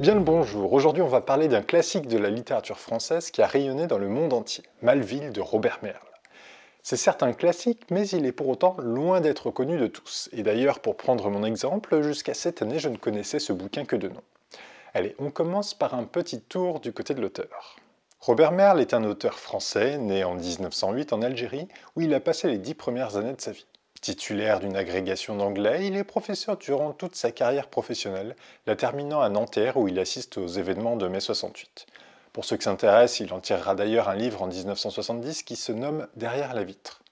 Bien le bonjour, aujourd'hui on va parler d'un classique de la littérature française qui a rayonné dans le monde entier, Malville de Robert Merle. C'est certes un classique, mais il est pour autant loin d'être connu de tous. Et d'ailleurs, pour prendre mon exemple, jusqu'à cette année je ne connaissais ce bouquin que de nom. Allez, on commence par un petit tour du côté de l'auteur. Robert Merle est un auteur français né en 1908 en Algérie, où il a passé les dix premières années de sa vie. Titulaire d'une agrégation d'anglais, il est professeur durant toute sa carrière professionnelle, la terminant à Nanterre où il assiste aux événements de mai 68. Pour ceux qui s'intéressent, il en tirera d'ailleurs un livre en 1970 qui se nomme Derrière la vitre.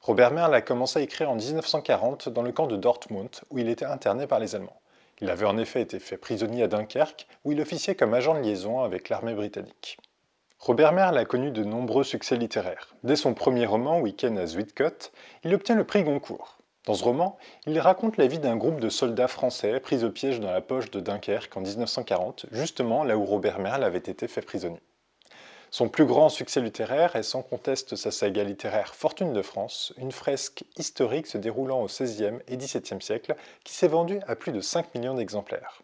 Robert Merle a commencé à écrire en 1940 dans le camp de Dortmund où il était interné par les Allemands. Il avait en effet été fait prisonnier à Dunkerque où il officiait comme agent de liaison avec l'armée britannique. Robert Merle a connu de nombreux succès littéraires. Dès son premier roman, Week-end à il obtient le prix Goncourt. Dans ce roman, il raconte la vie d'un groupe de soldats français pris au piège dans la poche de Dunkerque en 1940, justement là où Robert Merle avait été fait prisonnier. Son plus grand succès littéraire est sans conteste sa saga littéraire Fortune de France, une fresque historique se déroulant au XVIe et XVIIe siècle qui s'est vendue à plus de 5 millions d'exemplaires.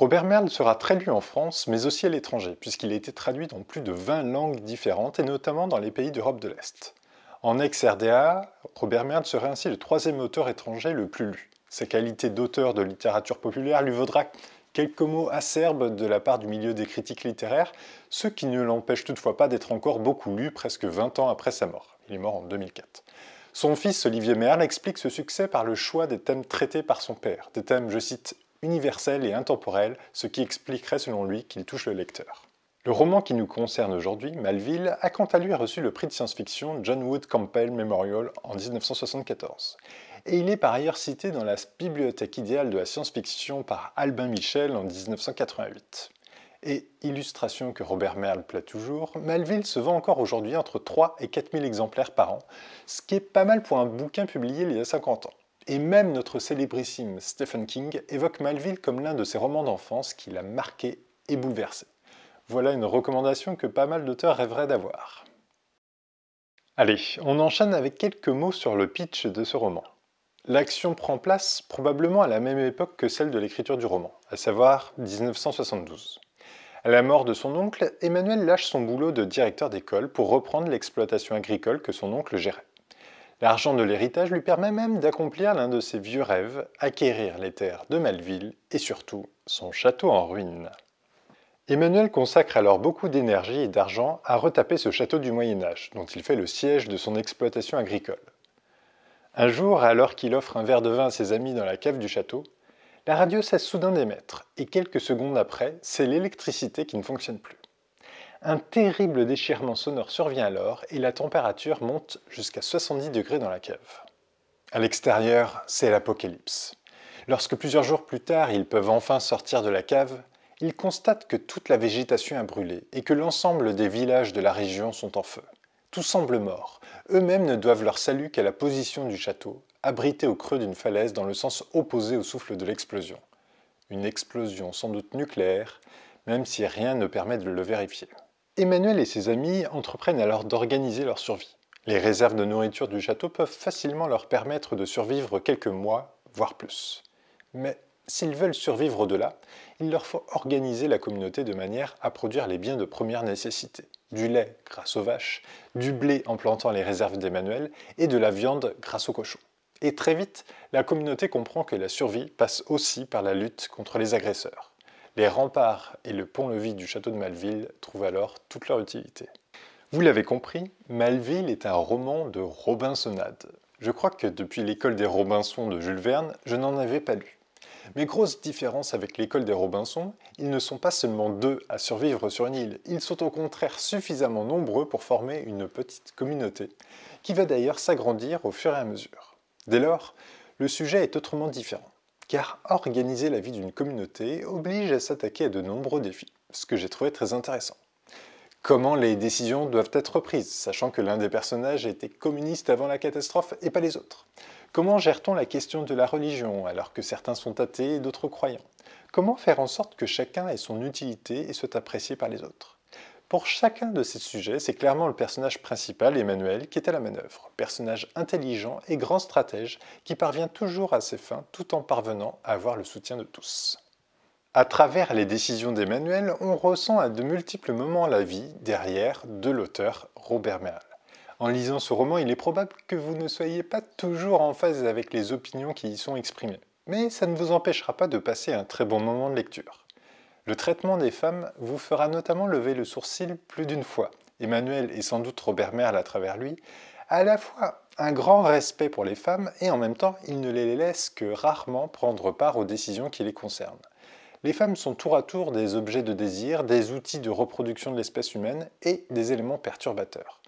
Robert Merle sera très lu en France, mais aussi à l'étranger, puisqu'il a été traduit dans plus de 20 langues différentes, et notamment dans les pays d'Europe de l'Est. En ex-RDA, Robert Merle serait ainsi le troisième auteur étranger le plus lu. Sa qualité d'auteur de littérature populaire lui vaudra quelques mots acerbes de la part du milieu des critiques littéraires, ce qui ne l'empêche toutefois pas d'être encore beaucoup lu presque 20 ans après sa mort. Il est mort en 2004. Son fils Olivier Merle explique ce succès par le choix des thèmes traités par son père, des thèmes, je cite, universel et intemporel, ce qui expliquerait selon lui qu'il touche le lecteur. Le roman qui nous concerne aujourd'hui, Malville, a quant à lui reçu le prix de science-fiction John Wood Campbell Memorial en 1974. Et il est par ailleurs cité dans la bibliothèque idéale de la science-fiction par Albin Michel en 1988. Et, illustration que Robert Merle plaît toujours, Malville se vend encore aujourd'hui entre 3 et 4 exemplaires par an, ce qui est pas mal pour un bouquin publié il y a 50 ans et même notre célébrissime Stephen King évoque Malville comme l'un de ses romans d'enfance qui l'a marqué et bouleversé. Voilà une recommandation que pas mal d'auteurs rêveraient d'avoir. Allez, on enchaîne avec quelques mots sur le pitch de ce roman. L'action prend place probablement à la même époque que celle de l'écriture du roman, à savoir 1972. À la mort de son oncle, Emmanuel lâche son boulot de directeur d'école pour reprendre l'exploitation agricole que son oncle gérait. L'argent de l'héritage lui permet même d'accomplir l'un de ses vieux rêves, acquérir les terres de Malville et surtout son château en ruine. Emmanuel consacre alors beaucoup d'énergie et d'argent à retaper ce château du Moyen Âge, dont il fait le siège de son exploitation agricole. Un jour, alors qu'il offre un verre de vin à ses amis dans la cave du château, la radio cesse soudain d'émettre, et quelques secondes après, c'est l'électricité qui ne fonctionne plus. Un terrible déchirement sonore survient alors et la température monte jusqu'à 70 degrés dans la cave. À l'extérieur, c'est l'apocalypse. Lorsque plusieurs jours plus tard, ils peuvent enfin sortir de la cave, ils constatent que toute la végétation a brûlé et que l'ensemble des villages de la région sont en feu. Tout semble mort. Eux-mêmes ne doivent leur salut qu'à la position du château, abrité au creux d'une falaise dans le sens opposé au souffle de l'explosion. Une explosion sans doute nucléaire, même si rien ne permet de le vérifier. Emmanuel et ses amis entreprennent alors d'organiser leur survie. Les réserves de nourriture du château peuvent facilement leur permettre de survivre quelques mois, voire plus. Mais s'ils veulent survivre au-delà, il leur faut organiser la communauté de manière à produire les biens de première nécessité. Du lait grâce aux vaches, du blé en plantant les réserves d'Emmanuel et de la viande grâce aux cochons. Et très vite, la communauté comprend que la survie passe aussi par la lutte contre les agresseurs. Les remparts et le pont-levis du château de Malville trouvent alors toute leur utilité. Vous l'avez compris, Malville est un roman de Robinsonnade. Je crois que depuis l'école des Robinsons de Jules Verne, je n'en avais pas lu. Mais grosse différence avec l'école des Robinsons, ils ne sont pas seulement deux à survivre sur une île, ils sont au contraire suffisamment nombreux pour former une petite communauté, qui va d'ailleurs s'agrandir au fur et à mesure. Dès lors, le sujet est autrement différent car organiser la vie d'une communauté oblige à s'attaquer à de nombreux défis, ce que j'ai trouvé très intéressant. Comment les décisions doivent être prises, sachant que l'un des personnages était communiste avant la catastrophe et pas les autres Comment gère-t-on la question de la religion alors que certains sont athées et d'autres croyants Comment faire en sorte que chacun ait son utilité et soit apprécié par les autres pour chacun de ces sujets, c'est clairement le personnage principal, Emmanuel, qui est à la manœuvre. Personnage intelligent et grand stratège qui parvient toujours à ses fins tout en parvenant à avoir le soutien de tous. À travers les décisions d'Emmanuel, on ressent à de multiples moments la vie derrière de l'auteur Robert Merle. En lisant ce roman, il est probable que vous ne soyez pas toujours en phase avec les opinions qui y sont exprimées, mais ça ne vous empêchera pas de passer un très bon moment de lecture. Le traitement des femmes vous fera notamment lever le sourcil plus d'une fois. Emmanuel et sans doute Robert Merle à travers lui, a à la fois un grand respect pour les femmes et en même temps il ne les laisse que rarement prendre part aux décisions qui les concernent. Les femmes sont tour à tour des objets de désir, des outils de reproduction de l'espèce humaine et des éléments perturbateurs.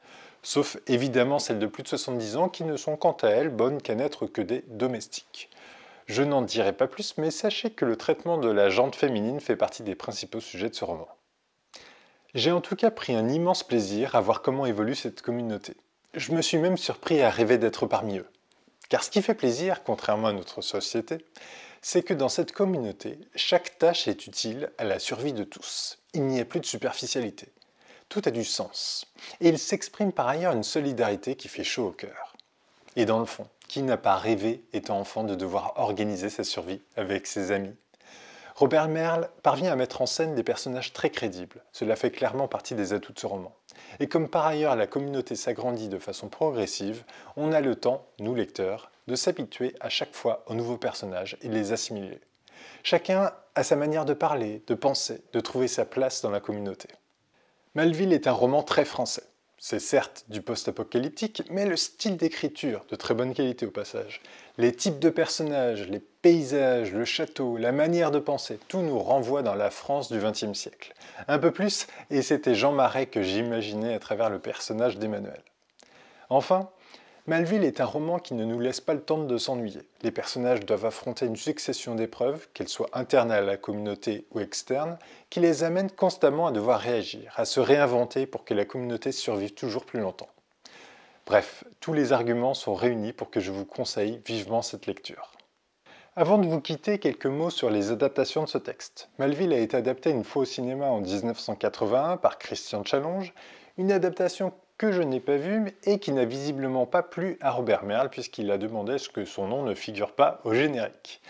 Sauf évidemment celles de plus de 70 ans qui ne sont quant à elles bonnes qu'à n'être que des domestiques. Je n'en dirai pas plus, mais sachez que le traitement de la jante féminine fait partie des principaux sujets de ce roman. J'ai en tout cas pris un immense plaisir à voir comment évolue cette communauté. Je me suis même surpris à rêver d'être parmi eux. Car ce qui fait plaisir, contrairement à notre société, c'est que dans cette communauté, chaque tâche est utile à la survie de tous. Il n'y a plus de superficialité. Tout a du sens. Et il s'exprime par ailleurs une solidarité qui fait chaud au cœur. Et dans le fond, qui n'a pas rêvé, étant enfant, de devoir organiser sa survie avec ses amis Robert Merle parvient à mettre en scène des personnages très crédibles. Cela fait clairement partie des atouts de ce roman. Et comme par ailleurs la communauté s'agrandit de façon progressive, on a le temps, nous lecteurs, de s'habituer à chaque fois aux nouveaux personnages et de les assimiler. Chacun a sa manière de parler, de penser, de trouver sa place dans la communauté. Malville est un roman très français. C'est certes du post-apocalyptique, mais le style d'écriture, de très bonne qualité au passage, les types de personnages, les paysages, le château, la manière de penser, tout nous renvoie dans la France du XXe siècle. Un peu plus, et c'était Jean Marais que j'imaginais à travers le personnage d'Emmanuel. Enfin, Malville est un roman qui ne nous laisse pas le temps de s'ennuyer. Les personnages doivent affronter une succession d'épreuves, qu'elles soient internes à la communauté ou externes, qui les amènent constamment à devoir réagir, à se réinventer pour que la communauté survive toujours plus longtemps. Bref, tous les arguments sont réunis pour que je vous conseille vivement cette lecture. Avant de vous quitter, quelques mots sur les adaptations de ce texte. Malville a été adapté une fois au cinéma en 1981 par Christian Challenge, une adaptation que je n'ai pas vu et qui n'a visiblement pas plu à Robert Merle puisqu'il a demandé ce que son nom ne figure pas au générique.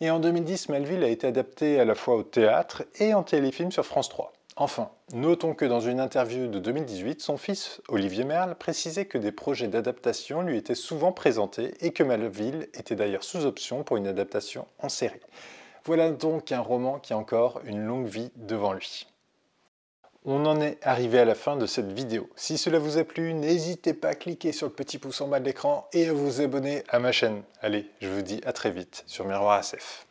Et en 2010, Melville a été adapté à la fois au théâtre et en téléfilm sur France 3. Enfin, notons que dans une interview de 2018, son fils, Olivier Merle, précisait que des projets d'adaptation lui étaient souvent présentés et que Melville était d'ailleurs sous option pour une adaptation en série. Voilà donc un roman qui a encore une longue vie devant lui. On en est arrivé à la fin de cette vidéo. Si cela vous a plu, n'hésitez pas à cliquer sur le petit pouce en bas de l'écran et à vous abonner à ma chaîne. Allez, je vous dis à très vite sur Miroir ASF.